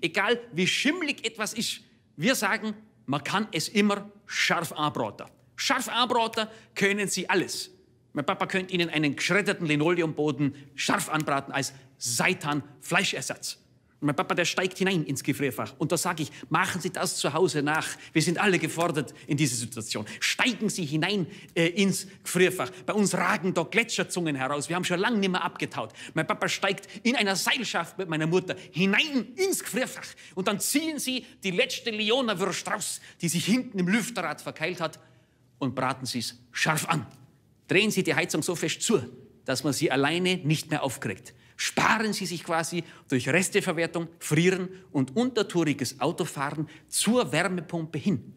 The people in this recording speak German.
Egal wie schimmlig etwas ist, wir sagen, man kann es immer scharf anbraten. Scharf anbraten können Sie alles. Mein Papa könnte Ihnen einen geschredderten Linoleumboden scharf anbraten als Seitan-Fleischersatz. Mein Papa, der steigt hinein ins Gefrierfach. Und da sage ich, machen Sie das zu Hause nach. Wir sind alle gefordert in dieser Situation. Steigen Sie hinein äh, ins Gefrierfach. Bei uns ragen da Gletscherzungen heraus. Wir haben schon lange nicht mehr abgetaut. Mein Papa steigt in einer Seilschaft mit meiner Mutter hinein ins Gefrierfach. Und dann ziehen sie die letzte Leonerwurst raus, die sich hinten im Lüfterrad verkeilt hat, und braten Sie es scharf an. Drehen Sie die Heizung so fest zu, dass man sie alleine nicht mehr aufkriegt sparen sie sich quasi durch Resteverwertung, Frieren und untertouriges Autofahren zur Wärmepumpe hin.